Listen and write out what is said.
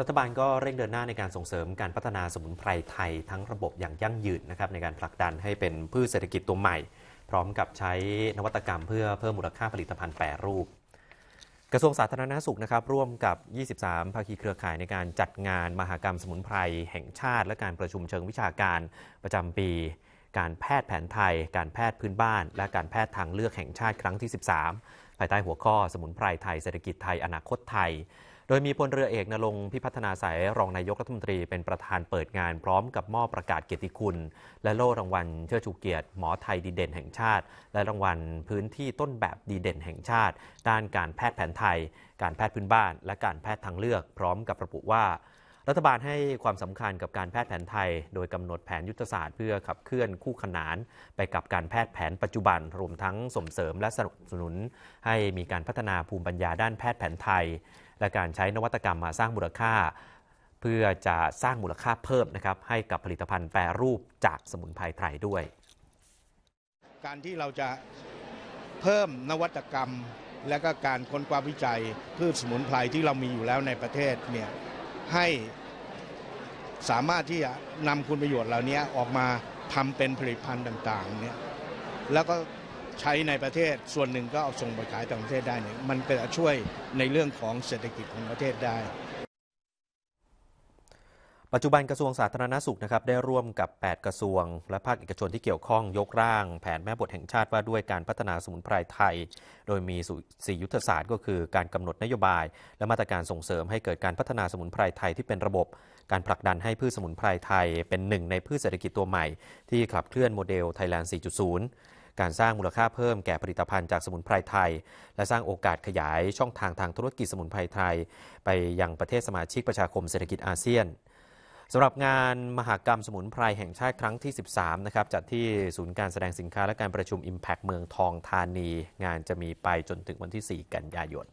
รัฐบาลก็เร่งเดินหน้าในการส่งเสริมการพัฒนาสมุนไพรไทย ทั้งระบบอย่างยั่งยืนนะครับในการผลักดันให้เป็นพืชเศรษฐกิจตัวใหม่ พร้อมกับใช้นวัตกรรมเพื่อเพิ่มมูลค่าผลิตภัณฑ์แปรรูป กระทรวงสาธารณาสุขนะครับร่วมกับ 23 ภาคีเครือข่ายในการจัดงานมหกรรมสมุนไพรแห่งชาติและการประชุมเชิงวิชาการประจำปี การแพทย์แผนไทย การแพทย์พื้นบ้าน และการแพทย์ทางเลือกแห่งชาติครั้งที่13ภายใต้หัวข้อสมุนไพรไทยเศรษฐกิจไทยอนาคตไทยโดยมีพลเรือเอกนรงพิพัฒนาสายรองนายกรัฐมนตรีเป็นประธานเปิดงานพร้อมกับมอบประกาศเกียรติคุณ และโล่รางวัลเชิดชูเกียรติหมอไทยดีเด่นแห่งชาติ และรางวัลพื้นที่ต้นแบบดีเด่นแห่งชาติ ด้านการแพทย์แผนไทย การแพทย์พื้นบ้าน และการแพทย์ทางเลือก พร้อมกับระบุว่า รัฐบาลให้ความสำคัญกับการแพทย์แผนไทย โดยกำหนดแผนยุทธศาสตร์เพื่อขับเคลื่อนคู่ขนาน ไปกับการแพทย์แผนปัจจุบัน รวมทั้งส่งเสริมและสนับสนุน ให้มีการพัฒนาภูมิปัญญาด้านแพทย์แผนไทยและการใช้นวัตกรรมมาสร้างมูลค่า เพื่อจะสร้างมูลค่าเพิ่มนะครับให้กับผลิตภัณฑ์แปรรูปจากสมุนไพรไทยด้วย การที่เราจะเพิ่มนวัตกรรมและก็การค้นคว้าวิจัยพืชสมุนไพรที่เรามีอยู่แล้วในประเทศเนี่ยให้สามารถที่จะนำคุณประโยชน์เหล่านี้ออกมาทำเป็นผลิตภัณฑ์ต่างๆเนี่ยแล้วก็ใช้ในประเทศส่วนหนึ่งก็เอาส่งไปขายต่างประเทศได้เนี่ยมันก็จะช่วยในเรื่องของเศรษฐกิจของประเทศได้ ปัจจุบันกระทรวงสาธารณสุขนะครับได้ร่วมกับ 8 กระทรวง และภาคเอกชนที่เกี่ยวข้องยกร่าง แผนแม่บทแห่งชาติว่าด้วยการพัฒนาสมุนไพรไทย โดยมีสี่ยุทธศาสตร์ก็คือการกำหนดนโยบาย และมาตรการส่งเสริมให้เกิดการพัฒนาสมุนไพรไทยที่เป็นระบบ การผลักดันให้พืชสมุนไพรไทย เป็นหนึ่ง ในพืชเศรษฐกิจตัวใหม่ ที่ขับเคลื่อนโมเดลไทยแลนด์4.0การสร้างมูลค่าเพิ่มแก่ผลิตภัณฑ์จากสมุนไพรไทย และสร้างโอกาสขยายช่องทางทางธุรกิจสมุนไพรไทยไปยังประเทศสมาชิกประชาคมเศรษฐกิจอาเซียน สำหรับงานมหากรรมสมุนไพรแห่งชาติครั้งที่ 13นะครับจัดที่ศูนย์การแสดงสินค้า และการประชุม Impact เมืองทองธานี งานจะมีไปจนถึงวันที่ 4 กันยายน